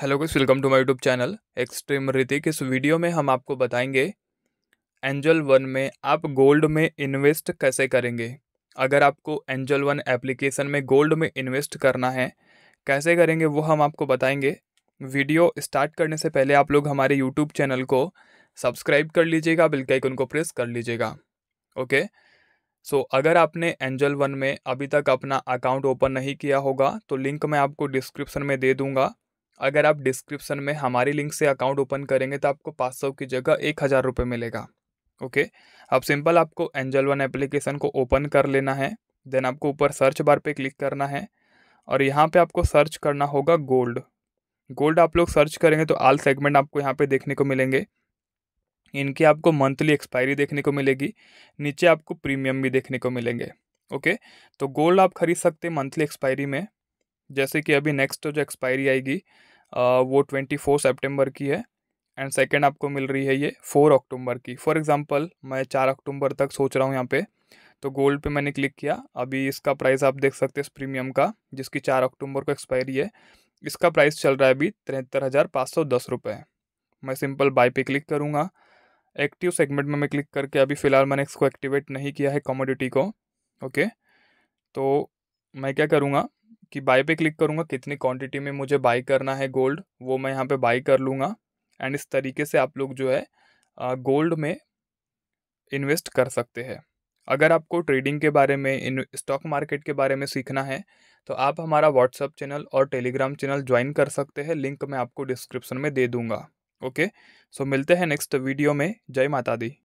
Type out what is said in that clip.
hello guys welcome to my YouTube channel extreme Hrithik इस video में हम आपको बताएंगे एंजल वन में आप गोल्ड में इन्वेस्ट कैसे करेंगे अगर आपको एंजल वन एप्लीकेशन में गोल्ड में इन्वेस्ट करना है कैसे करेंगे वो हम आपको बताएंगे वीडियो स्टार्ट करने से पहले आप लोग हमारे यूट्यूब चैनल को सब्सक्राइब कर लीजिएगा बिल्कुल उनको प्रेस कर लीजिएगा ओके सो so, अगर आपने एंजल वन में अभी तक अपना अकाउंट ओपन नहीं किया होगा तो लिंक मैं आपको डिस्क्रिप्शन में दे दूँगा अगर आप डिस्क्रिप्सन में हमारी लिंक से अकाउंट ओपन करेंगे तो आपको पाँच सौ की जगह एक हज़ार रुपये मिलेगा ओके अब सिंपल आपको एंजल वन एप्लीकेशन को ओपन कर लेना है देन आपको ऊपर सर्च बार पे क्लिक करना है और यहाँ पे आपको सर्च करना होगा गोल्ड गोल्ड आप लोग सर्च करेंगे तो आल सेगमेंट आपको यहाँ पे देखने को मिलेंगे इनकी आपको मंथली एक्सपायरी देखने को मिलेगी नीचे आपको प्रीमियम भी देखने को मिलेंगे ओके तो गोल्ड आप खरीद सकते हैं मंथली एक्सपायरी में जैसे कि अभी नेक्स्ट तो जो एक्सपायरी आएगी वो ट्वेंटी फोर सेप्टेम्बर की है एंड सेकेंड आपको मिल रही है ये फोर अक्टूबर की फॉर एग्ज़ाम्पल मैं चार अक्टूबर तक सोच रहा हूँ यहाँ पे तो गोल्ड पे मैंने क्लिक किया अभी इसका प्राइस आप देख सकते हैं इस प्रीमियम का जिसकी चार अक्टूबर को एक्सपायरी है इसका प्राइस चल रहा है अभी तिहत्तर हज़ार पाँच सौ दस रुपये मैं सिंपल बाय पे क्लिक करूँगा एक्टिव सेगमेंट में मैं क्लिक करके अभी फ़िलहाल मैंने इसको एक्टिवेट नहीं किया है कमोडिटी को ओके तो मैं क्या करूँगा कि बाय पे क्लिक करूँगा कितनी क्वांटिटी में मुझे बाई करना है गोल्ड वो मैं यहाँ पे बाई कर लूँगा एंड इस तरीके से आप लोग जो है गोल्ड में इन्वेस्ट कर सकते हैं अगर आपको ट्रेडिंग के बारे में स्टॉक मार्केट के बारे में सीखना है तो आप हमारा व्हाट्सअप चैनल और टेलीग्राम चैनल ज्वाइन कर सकते हैं लिंक मैं आपको डिस्क्रिप्शन में दे दूँगा ओके सो मिलते हैं नेक्स्ट वीडियो में जय माता दी